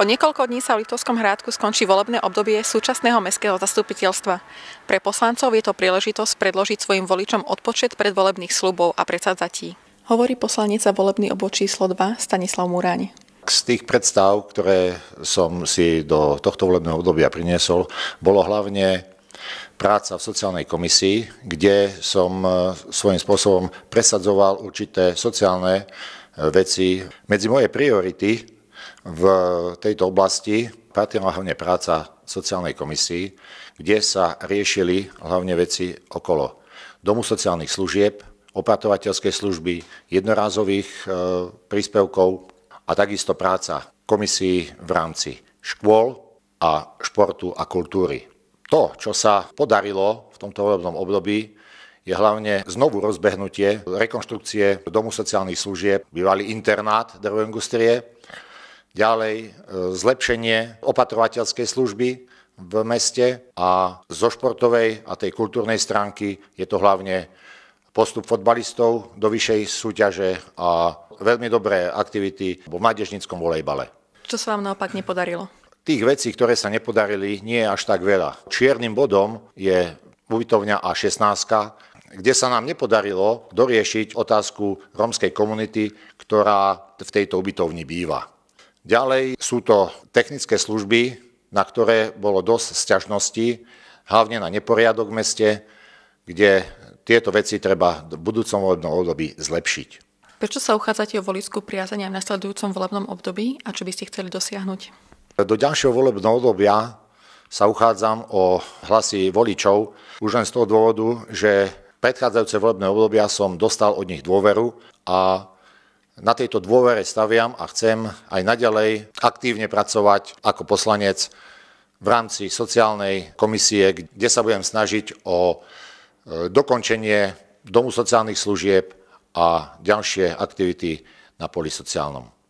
O niekoľko dní sa v Litovskom hrádku skončí volebné obdobie súčasného mestského zastupiteľstva. Pre poslancov je to príležitosť predložiť svojim voličom odpočet predvolebných slubov a predsadzatí. Hovorí poslanec za volebný obvod číslo 2 Stanislav Muráň. Z tých predstav, ktoré som si do tohto volebného obdobia priniesol, bolo hlavne práca v sociálnej komisii, kde som e, svojím spôsobom presadzoval určité sociálne e, veci. Medzi moje priority v tejto oblasti patrila hlavne práca sociálnej komisii, kde sa riešili hlavne veci okolo domu sociálnych služieb, opatovateľskej služby, jednorázových e, príspevkov a takisto práca komisii v rámci škôl a športu a kultúry. To, čo sa podarilo v tomto volebnom období, je hlavne znovu rozbehnutie rekonštrukcie Domu sociálnych služieb, bývalý internát drvoindustrie, ďalej e, zlepšenie opatrovateľskej služby v meste a zo športovej a tej kultúrnej stránky je to hlavne postup fotbalistov do vyššej súťaže a veľmi dobré aktivity v mládežníckom volejbale. Čo sa vám naopak nepodarilo? Tých vecí, ktoré sa nepodarili, nie je až tak veľa. Čiernym bodom je ubytovňa A16, kde sa nám nepodarilo doriešiť otázku rómskej komunity, ktorá v tejto ubytovni býva. Ďalej sú to technické služby, na ktoré bolo dosť sťažností, hlavne na neporiadok v meste, kde tieto veci treba v budúcom volebnom období zlepšiť. Prečo sa uchádzate o volickú priazenia v nasledujúcom volebnom období a čo by ste chceli dosiahnuť? Do ďalšieho volebného obdobia sa uchádzam o hlasy voličov už len z toho dôvodu, že predchádzajúce volebné obdobia som dostal od nich dôveru a na tejto dôvere staviam a chcem aj naďalej aktívne pracovať ako poslanec v rámci sociálnej komisie, kde sa budem snažiť o e, dokončenie Domu sociálnych služieb a ďalšie aktivity na poli sociálnom.